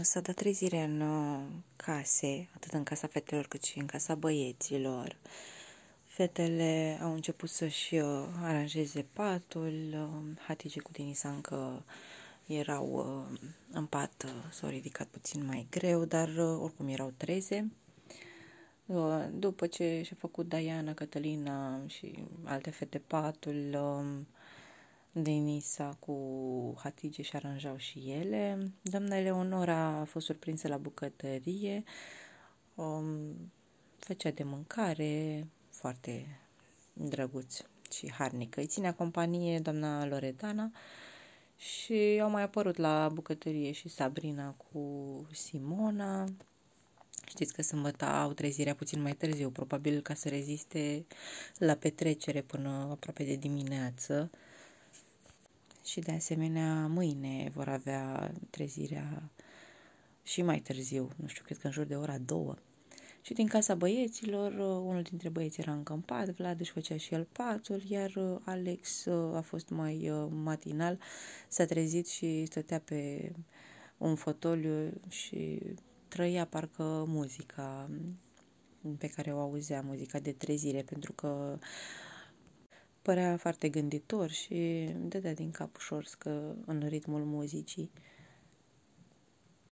S-a dat trezire în uh, case, atât în casa fetelor cât și în casa băieților. Fetele au început să-și uh, aranjeze patul, um, Hatice cu Denisa încă erau uh, în pat, s-au ridicat puțin mai greu, dar oricum erau treze. După ce și-a făcut Diana, Cătălina și alte fete patul, um, Denisa cu Hatice și aranjau și ele. Doamna Eleonora a fost surprinsă la bucătărie, um, făcea de mâncare, foarte drăguț și harnică. Îi ținea companie doamna Loredana și au mai apărut la bucătărie și Sabrina cu Simona. Știți că sâmbăta au trezirea puțin mai târziu, probabil ca să reziste la petrecere până aproape de dimineață. Uh, și de asemenea mâine vor avea trezirea și mai târziu, nu știu, cred că în jur de ora două. Și din casa băieților, uh, unul dintre băieți era încă în pat, Vlad își făcea și el patul, iar uh, Alex uh, a fost mai matinal, s-a trezit și stătea pe un fotoliu și trăia parcă muzica pe care o auzea, muzica de trezire, pentru că părea foarte gânditor și dădea din cap ușor că în ritmul muzicii.